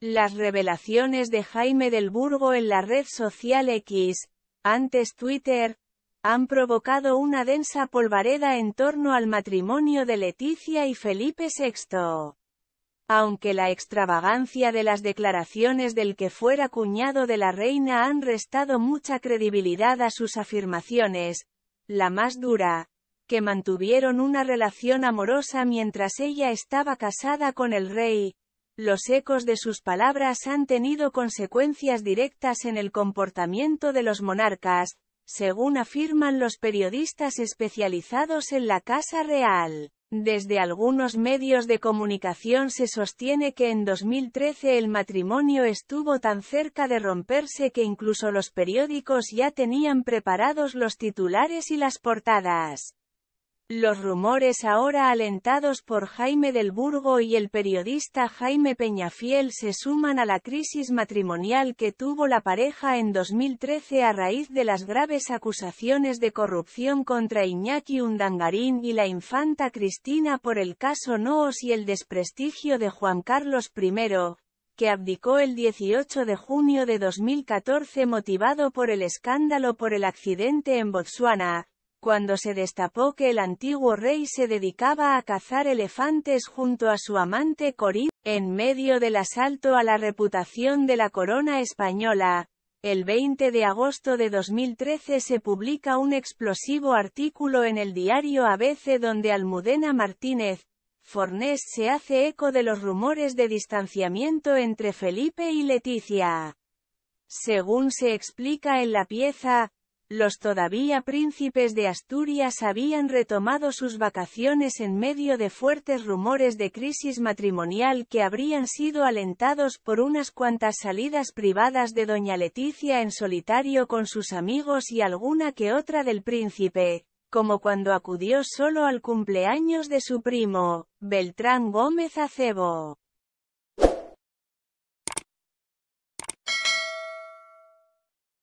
Las revelaciones de Jaime del Burgo en la red social X, antes Twitter, han provocado una densa polvareda en torno al matrimonio de Leticia y Felipe VI. Aunque la extravagancia de las declaraciones del que fuera cuñado de la reina han restado mucha credibilidad a sus afirmaciones, la más dura, que mantuvieron una relación amorosa mientras ella estaba casada con el rey, los ecos de sus palabras han tenido consecuencias directas en el comportamiento de los monarcas, según afirman los periodistas especializados en la Casa Real. Desde algunos medios de comunicación se sostiene que en 2013 el matrimonio estuvo tan cerca de romperse que incluso los periódicos ya tenían preparados los titulares y las portadas. Los rumores ahora alentados por Jaime del Burgo y el periodista Jaime Peñafiel se suman a la crisis matrimonial que tuvo la pareja en 2013 a raíz de las graves acusaciones de corrupción contra Iñaki Undangarín y la infanta Cristina por el caso Noos y el desprestigio de Juan Carlos I, que abdicó el 18 de junio de 2014 motivado por el escándalo por el accidente en Botsuana, cuando se destapó que el antiguo rey se dedicaba a cazar elefantes junto a su amante Corín, en medio del asalto a la reputación de la corona española, el 20 de agosto de 2013 se publica un explosivo artículo en el diario ABC donde Almudena Martínez, Fornés se hace eco de los rumores de distanciamiento entre Felipe y Leticia. Según se explica en la pieza, los todavía príncipes de Asturias habían retomado sus vacaciones en medio de fuertes rumores de crisis matrimonial que habrían sido alentados por unas cuantas salidas privadas de doña Leticia en solitario con sus amigos y alguna que otra del príncipe, como cuando acudió solo al cumpleaños de su primo, Beltrán Gómez Acebo.